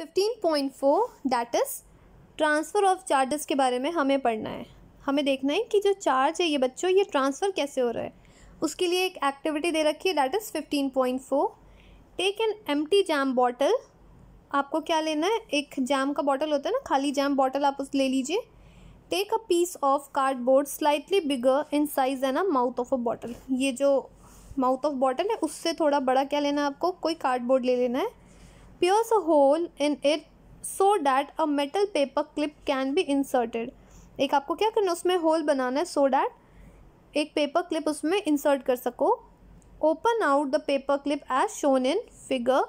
Fifteen point four that is transfer of charges के बारे में हमें पढ़ना है हमें देखना है कि जो चार्ज है ये बच्चों ये ट्रांसफ़र कैसे हो रहा है उसके लिए एक एक्टिविटी दे रखी है that is fifteen point four take an empty jam bottle आपको क्या लेना है एक जैम का बॉटल होता है ना खाली जैम बॉटल आप उस ले लीजिए take a piece of cardboard slightly bigger in size than a mouth of a bottle ये जो माउथ ऑफ बॉटल है उससे थोड़ा बड़ा क्या लेना है आपको कोई कार्डबोर्ड ले लेना है pierce a hole in it so that a metal paper clip can be inserted एक आपको क्या करना है उसमें होल बनाना है सो so डैट एक पेपर क्लिप उसमें इंसर्ट कर सको open out the paper clip as shown in figure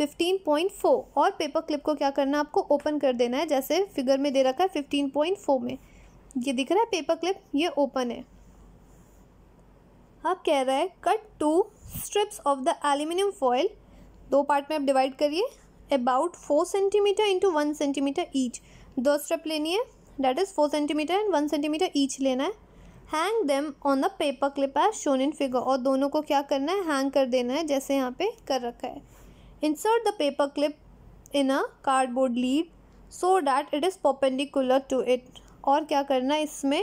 15.4 और पेपर क्लिप को क्या करना है आपको ओपन कर देना है जैसे फिगर में दे रखा है 15.4 में ये दिख रहा है पेपर क्लिप ये ओपन है अब कह रहा है cut two strips of the aluminium foil दो पार्ट में आप डिवाइड करिए about four centimetre into one centimetre each दो स्टेप लेनी है that is four centimetre and one centimetre each लेना है hang them on the paper clip as shown in figure और दोनों को क्या करना है हैंग कर देना है जैसे यहाँ पे कर रखा है insert the paper clip in a cardboard lid so that it is perpendicular to it और क्या करना है इसमें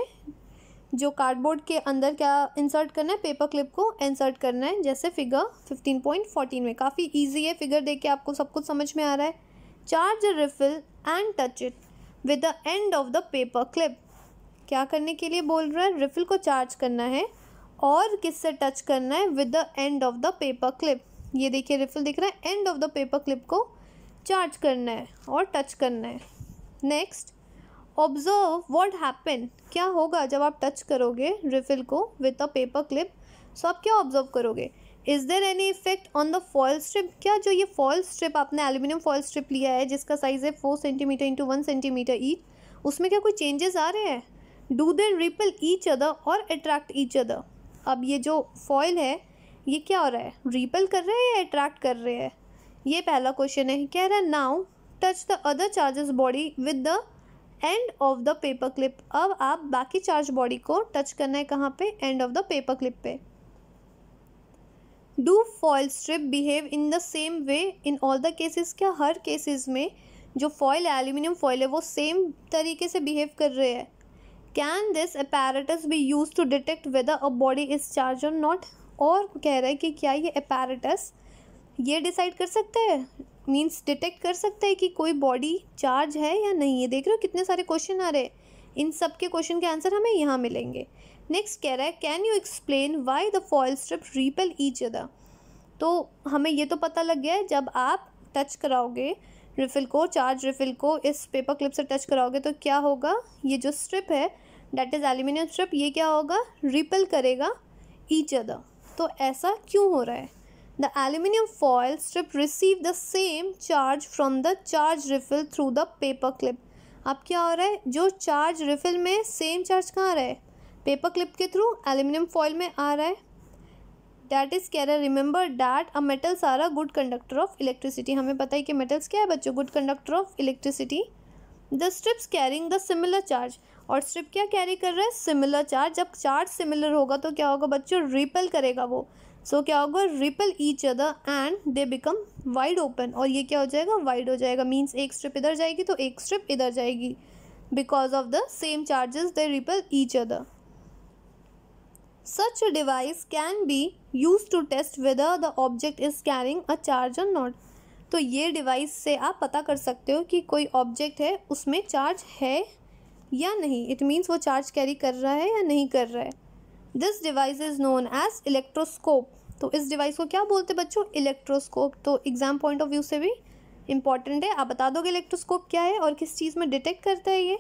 जो कार्डबोर्ड के अंदर क्या इंसर्ट करना है पेपर क्लिप को इंसर्ट करना है जैसे फिगर 15.14 में काफ़ी इजी है फिगर देख के आपको सब कुछ समझ में आ रहा है charge refill and touch it with the end of the paper clip क्या करने के लिए बोल रहा है रिफिल को चार्ज करना है और किससे टच करना है with the end of the paper clip ये देखिए रिफिल दिख रहा है end of the paper clip को चार्ज करना है और टच करना है नेक्स्ट ऑब्जर्व वॉट हैपन क्या होगा जब आप टच करोगे रिफिल को with a paper clip so आप क्या ऑब्जर्व करोगे is there any effect on the foil strip क्या जो ये फॉल स्ट्रिप आपने एल्यूमिनियम फॉल स्ट्रिप लिया है जिसका साइज़ है four centimetre into one centimetre each उसमें क्या कोई चेंजेस आ रहे हैं do they repel each other और अट्रैक्ट ईच अदर अब ये जो फॉयल है ये क्या हो रहा है रिपल कर रहे हैं या अट्रैक्ट कर रहे हैं ये पहला क्वेश्चन है कह रहा है now touch the other charges body with the end of the paper clip अब आप बाकी चार्ज बॉडी को टच करना है कहाँ पे end of the paper clip पे do foil strip behave in the same way in all the cases क्या हर केसेस में जो फॉयल है एल्यूमिनियम फॉयल है वो सेम तरीके से बिहेव कर रहे हैं can this apparatus be use to detect whether a body is charge और नॉट और कह रहे हैं कि क्या ये अपैरेटस ये डिसाइड कर सकता है मीन्स डिटेक्ट कर सकता है कि कोई बॉडी चार्ज है या नहीं है देख रहे हो कितने सारे क्वेश्चन आ रहे हैं इन सब के क्वेश्चन के आंसर हमें यहाँ मिलेंगे नेक्स्ट कह रहा है can you explain why the foil strip repel each other तो हमें ये तो पता लग गया है जब आप टच कराओगे रिफिल को चार्ज रिफिल को इस पेपर क्लिप से टच कराओगे तो क्या होगा ये जो स्ट्रिप है डैट इज़ एल्यूमिनियम स्ट्रिप ये क्या होगा रिपेल करेगा ईच अदर तो ऐसा क्यों हो रहा है the aluminium foil strip receive the same charge from the charge refill through the paper clip अब क्या हो रहा है जो चार्ज रिफिल में सेम चार्ज कहाँ आ रहा है पेपर क्लिप के थ्रू एल्यूमिनियम फॉयल में आ रहा है that is care remember that a metals are a good conductor of electricity हमें पता है कि मेटल्स क्या है बच्चों good conductor of electricity the strips carrying the similar charge और स्ट्रिप क्या कैरी कर रहा है सिमिलर चार्ज जब चार्ज सिमिलर होगा तो क्या होगा बच्चों रिपेल करेगा वो सो क्या होगा repel each other and they become wide open और ये क्या हो जाएगा वाइड हो जाएगा मीन्स एक स्ट्रिप इधर जाएगी तो एक स्ट्रिप इधर जाएगी because of the same charges they repel each other such device can be use to test whether the object is carrying a charge और नॉट तो ये डिवाइस से आप पता कर सकते हो कि कोई ऑब्जेक्ट है उसमें चार्ज है या नहीं इट मीन्स वो चार्ज कैरी कर रहा है या नहीं कर रहा है this device is known as electroscope तो इस डिवाइस को क्या बोलते हैं बच्चों इलेक्ट्रोस्कोप तो एग्ज़ाम पॉइंट ऑफ व्यू से भी इंपॉर्टेंट है आप बता दोगे इलेक्ट्रोस्कोप क्या है और किस चीज़ में डिटेक्ट करता है ये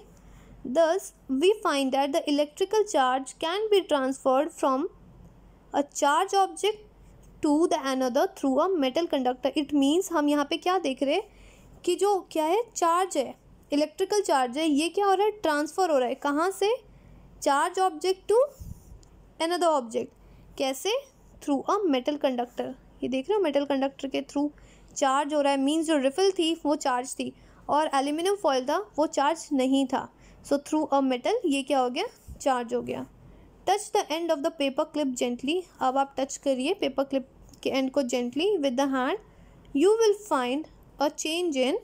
thus we find that the electrical charge can be transferred from a charge object to the another through a metal conductor it means हम यहाँ पे क्या देख रहे हैं कि जो क्या है चार्ज है इलेक्ट्रिकल चार्ज है ये क्या हो रहा है ट्रांसफ़र हो रहा है कहाँ से charge object to another object कैसे थ्रू अ मेटल कंडक्टर ये देख रहे हो मेटल कंडक्टर के थ्रू चार्ज हो रहा है मीन्स जो रिफिल थी वो चार्ज थी और एल्यूमिनियम फॉयल था वो चार्ज नहीं था सो थ्रू अ मेटल ये क्या हो गया चार्ज हो गया touch the end of the paper clip gently अब आप टच करिए पेपर क्लिप के एंड को gently with the hand you will find a change in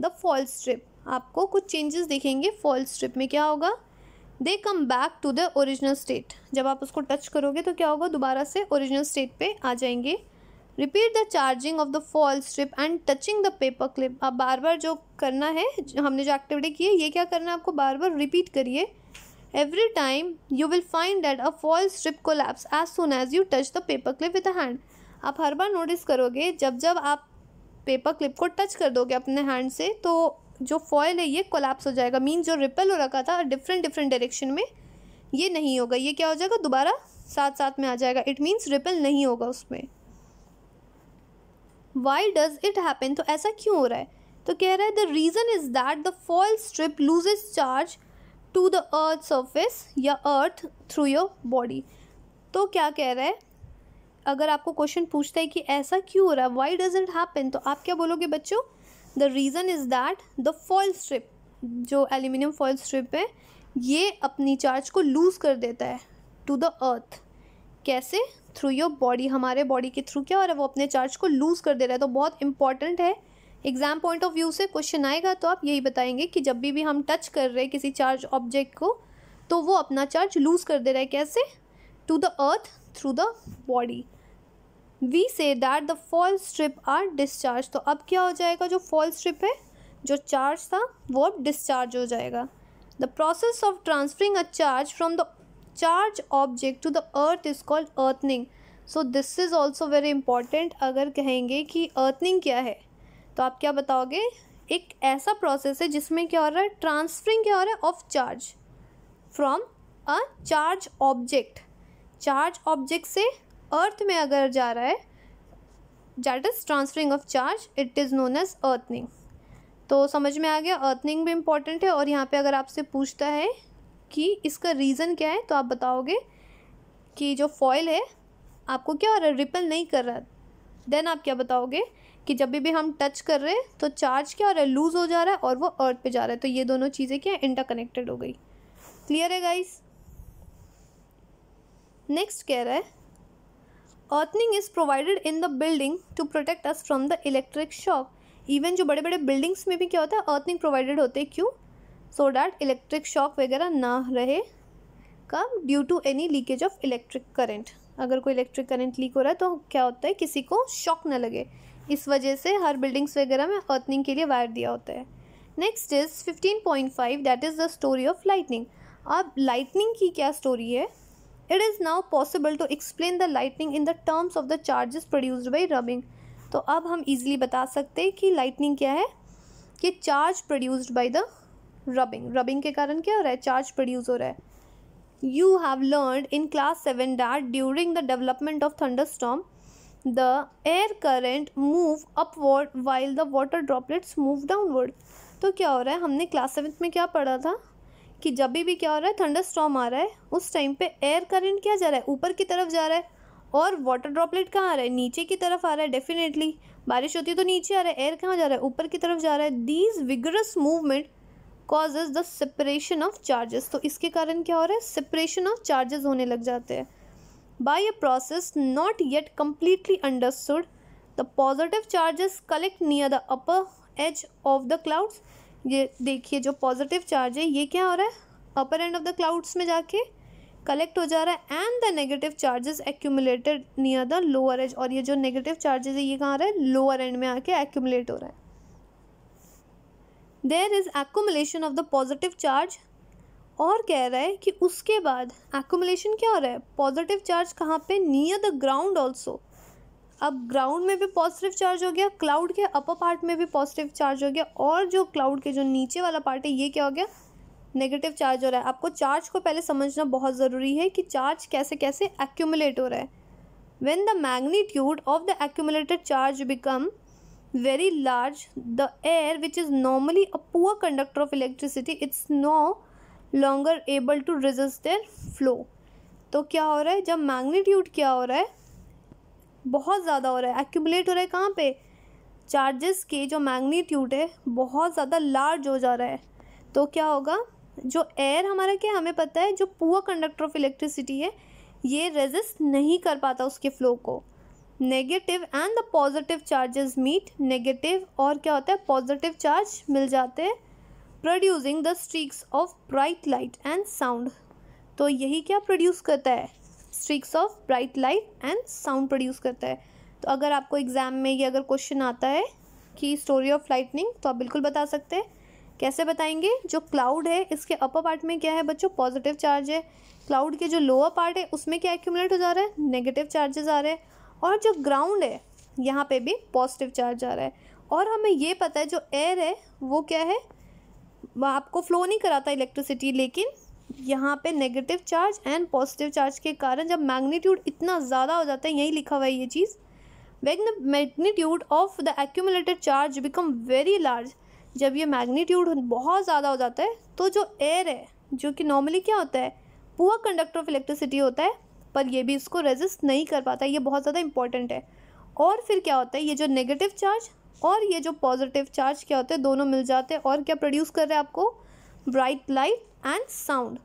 the foil strip आपको कुछ चेंजेस देखेंगे फॉल स्ट्रिप में क्या होगा they come back to the original state जब आप उसको टच करोगे तो क्या होगा दोबारा से ओरिजिनल स्टेट पे आ जाएंगे repeat the charging of the foil strip and touching the paper clip आप बार बार जो करना है हमने जो एक्टिविटी की है ये क्या करना है आपको बार बार रिपीट करिए every time you will find that a foil strip collapses as soon as you touch the paper clip with hand आप हर बार नोटिस करोगे जब जब आप पेपर क्लिप को टच कर दोगे अपने हैंड से तो जो फॉयल है ये कोलेप्स हो जाएगा मीन जो रिपल हो रखा था डिफरेंट डिफरेंट डायरेक्शन में ये नहीं होगा ये क्या हो जाएगा दोबारा साथ साथ में आ जाएगा इट मीन्स रिपल नहीं होगा उसमें वाई डज इट हैपन तो ऐसा क्यों हो रहा है तो कह रहा है the reason is that the foil strip loses charge to the earth surface या अर्थ थ्रू योर बॉडी तो क्या कह रहा है अगर आपको क्वेश्चन पूछता है कि ऐसा क्यों हो रहा है वाई डज इट हैपन तो आप क्या बोलोगे बच्चों the reason is that the foil strip जो एल्यूमिनियम फॉल स्ट्रिप है ये अपनी चार्ज को लूज़ कर देता है टू द अर्थ कैसे थ्रू योर बॉडी हमारे बॉडी के थ्रू क्या और वो अपने चार्ज को लूज़ कर दे रहा है तो बहुत इंपॉर्टेंट है एग्ज़ाम पॉइंट ऑफ व्यू से क्वेश्चन आएगा तो आप यही बताएंगे कि जब भी भी हम टच कर रहे हैं किसी चार्ज ऑब्जेक्ट को तो वो अपना चार्ज लूज़ कर दे रहा है कैसे to the earth through the body we say that the foil strip are discharge तो अब क्या हो जाएगा जो फॉल स्ट्रिप है जो चार्ज था वो अब डिस्चार्ज हो जाएगा the process of transferring a charge from the charge object to the earth is called earthing so this is also very important अगर कहेंगे कि अर्थनिंग क्या है तो आप क्या बताओगे एक ऐसा प्रोसेस है जिसमें क्या हो रहा है ट्रांसफरिंग क्या हो रहा है of charge from a charge object charge object से अर्थ में अगर जा रहा है that is transferring of charge it is known as earthing तो समझ में आ गया अर्थनिंग भी इम्पॉर्टेंट है और यहाँ पे अगर आपसे पूछता है कि इसका रीज़न क्या है तो आप बताओगे कि जो फॉयल है आपको क्या और रिपल नहीं कर रहा देन आप क्या बताओगे कि जब भी हम टच कर रहे हैं तो चार्ज क्या और लूज़ हो जा रहा है और वो अर्थ पे जा रहा है तो ये दोनों चीज़ें क्या इंटर कनेक्टेड हो गई क्लियर है गाइस नेक्स्ट कह रहा है earthing is provided in the building to protect us from the electric shock even जो बड़े बड़े बिल्डिंग्स में भी क्या होता है अर्थनिंग प्रोवाइडेड होते हैं क्यों सो डैट इलेक्ट्रिक शॉक वगैरह ना रहे come due to any leakage of electric current अगर कोई इलेक्ट्रिक करेंट लीक हो रहा है तो क्या होता है किसी को शॉक ना लगे इस वजह से हर बिल्डिंग्स वगैरह में अर्थनिंग के लिए वायर दिया होता है next is fifteen point five that is the story of lightning अब लाइटनिंग की क्या स्टोरी है it is now possible to explain the lightning in the terms of the charges produced by rubbing तो अब हम इजीली बता सकते हैं कि लाइटनिंग क्या है कि charge produced by the rubbing rubbing के कारण क्या हो रहा है चार्ज प्रोड्यूस हो रहा है you have learn in class seven that during the development of thunder storm the air current move upward while the water droplets move downward तो क्या हो रहा है हमने क्लास सेवन्थ में क्या पढ़ा था कि जब भी क्या हो रहा है थंडर स्टॉम आ रहा है उस टाइम पे एयर करंट क्या जा रहा है ऊपर की तरफ जा रहा है और वाटर ड्रॉपलेट कहाँ आ रहा है नीचे की तरफ आ रहा है डेफिनेटली बारिश होती है तो नीचे आ रहा है एयर कहाँ जा रहा है ऊपर की तरफ जा रहा है these vigorous movement causes the separation of charges तो इसके कारण क्या हो रहा है सेपरेशन ऑफ चार्जेस होने लग जाते हैं by a process not yet completely understood the positive charges collect near the upper edge of the clouds ये देखिए जो पॉजिटिव चार्ज है ये क्या हो रहा है upper end of the clouds में जाके कलेक्ट हो जा रहा है and the negative charges accumulated near the lower edge और ये जो नेगेटिव चार्जेस है ये कहाँ रहा है लोअर एंड में आके एक्यूमुलेट हो रहा है there is accumulation of the positive charge और कह रहा है कि उसके बाद एक्यूमुलेशन क्या हो रहा है पॉजिटिव चार्ज कहाँ पे नियर द ग्राउंड ऑल्सो अब ग्राउंड में भी पॉजिटिव चार्ज हो गया क्लाउड के अपर पार्ट में भी पॉजिटिव चार्ज हो गया और जो क्लाउड के जो नीचे वाला पार्ट है ये क्या हो गया नेगेटिव चार्ज हो रहा है आपको चार्ज को पहले समझना बहुत ज़रूरी है कि चार्ज कैसे कैसे एक्यूमुलेट हो रहा है when the magnitude of the accumulated charge become very large the air which is normally a poor conductor of electricity it's no longer able to resist their flow तो क्या हो रहा है जब मैग्नीट्यूड क्या हो रहा है बहुत ज़्यादा हो रहा है एक्यूमलेट हो रहा है कहाँ पे चार्जेस के जो मैग्नीट्यूड है बहुत ज़्यादा लार्ज हो जा रहा है तो क्या होगा जो एयर हमारा क्या हमें पता है जो पुअर कंडक्टर ऑफ इलेक्ट्रिसिटी है ये रेजिस्ट नहीं कर पाता उसके फ्लो को negative and the positive charges meet negative और क्या होता है पॉजिटिव चार्ज मिल जाते हैं producing the streaks of bright light and sound तो यही क्या प्रोड्यूस करता है streaks of bright light and sound produce करता है तो अगर आपको एग्ज़ाम में ये अगर क्वेश्चन आता है कि स्टोरी ऑफ लाइटनिंग तो आप बिल्कुल बता सकते हैं कैसे बताएंगे जो क्लाउड है इसके अपर पार्ट में क्या है बच्चों पॉजिटिव चार्ज है क्लाउड के जो लोअर पार्ट है उसमें क्या एक्यूमुलेट हो जा रहा है नेगेटिव चार्जेस आ रहे हैं और जो ग्राउंड है यहाँ पे भी पॉजिटिव चार्ज आ रहा है और हमें ये पता है जो एयर है वो क्या है आपको फ्लो नहीं कराता इलेक्ट्रिसिटी लेकिन यहाँ पे negative charge and positive charge के कारण जब मैग्नीट्यूड इतना ज़्यादा हो जाता है यहीं लिखा हुआ है ये चीज़ when the magnitude of the accumulated charge become very large जब ये मैग्नीट्यूड बहुत ज़्यादा हो जाता है तो जो एयर है जो कि नॉर्मली क्या होता है पुअर कंडक्टर ऑफ इलेक्ट्रिसिटी होता है पर ये भी इसको रेजिस्ट नहीं कर पाता ये बहुत ज़्यादा इंपॉर्टेंट है और फिर क्या होता है ये जो नेगेटिव चार्ज और ये जो पॉजिटिव चार्ज क्या होते हैं दोनों मिल जाते हैं और क्या प्रोड्यूस कर रहे हैं आपको bright light and sound.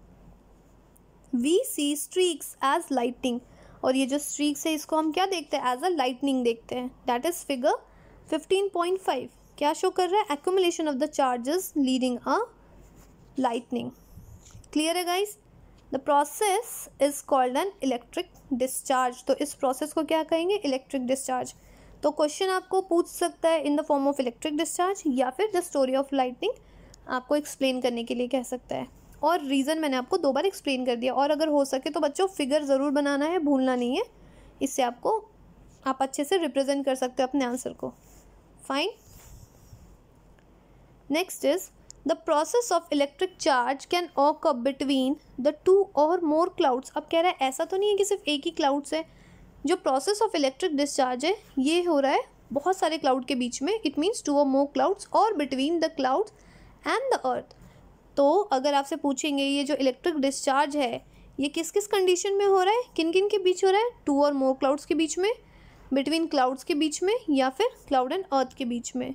We see streaks as lightning. और ये जो स्ट्रीक्स है इसको हम क्या देखते हैं एज अ लाइटनिंग देखते हैं दैट इज फिगर 15.5 क्या शो कर रहा है accumulation of the charges leading a lightning clear है guys the process is called an electric discharge तो इस प्रोसेस को क्या कहेंगे इलेक्ट्रिक डिस्चार्ज तो क्वेश्चन आपको पूछ सकता है in the form of electric discharge या फिर द स्टोरी ऑफ लाइटनिंग आपको एक्सप्लेन करने के लिए कह सकता है और रीज़न मैंने आपको दो बार एक्सप्लेन कर दिया और अगर हो सके तो बच्चों फिगर ज़रूर बनाना है भूलना नहीं है इससे आपको आप अच्छे से रिप्रेजेंट कर सकते हो अपने आंसर को fine next is the process of electric charge can occur between the two or more clouds अब कह रहा है ऐसा तो नहीं है कि सिर्फ एक ही क्लाउड्स है जो प्रोसेस ऑफ इलेक्ट्रिक डिस्चार्ज है ये हो रहा है बहुत सारे क्लाउड के बीच में it means two or more clouds और between the clouds and the earth तो अगर आपसे पूछेंगे ये जो इलेक्ट्रिक डिस्चार्ज है ये किस किस कंडीशन में हो रहा है किन किन के बीच हो रहा है टू और मोर क्लाउड्स के बीच में बिटवीन क्लाउड्स के बीच में या फिर क्लाउड एंड अर्थ के बीच में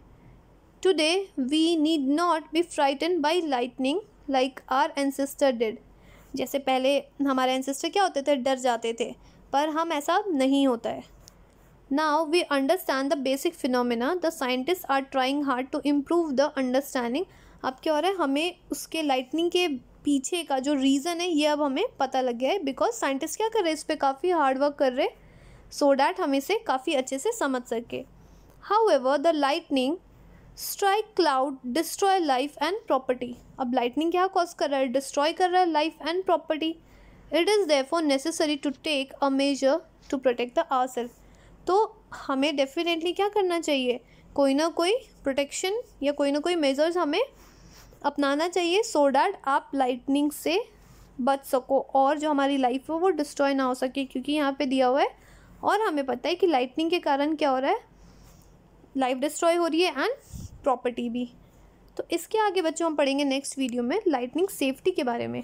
today we need not be frightened by lightning like our ancestor did जैसे पहले हमारे एनसिस्टर क्या होते थे डर जाते थे पर हम ऐसा नहीं होता है now we understand the basic phenomena the scientist are trying hard to improve the understanding अब क्या हो रहा है हमें उसके लाइटनिंग के पीछे का जो रीज़न है ये अब हमें पता लग गया है बिकॉज साइंटिस्ट क्या कर रहे हैं इस पर काफ़ी हार्डवर्क कर रहे सो डैट हम इसे काफ़ी अच्छे से समझ सके however the lightning strike cloud destroy life and property अब लाइटनिंग क्या कॉज कर रहा है डिस्ट्रॉय कर रहा है life and property it is therefore necessary to take a measure to protect the ourself तो हमें डेफिनेटली क्या करना चाहिए कोई ना कोई प्रोटेक्शन या कोई ना कोई मेजर्स हमें अपनाना चाहिए सो so डैट आप लाइटनिंग से बच सको और जो हमारी लाइफ हो वो डिस्ट्रॉय ना हो सके क्योंकि यहाँ पे दिया हुआ है और हमें पता है कि लाइटनिंग के कारण क्या हो रहा है लाइफ डिस्ट्रॉय हो रही है एंड प्रॉपर्टी भी तो इसके आगे बच्चों हम पढ़ेंगे नेक्स्ट वीडियो में लाइटनिंग सेफ्टी के बारे में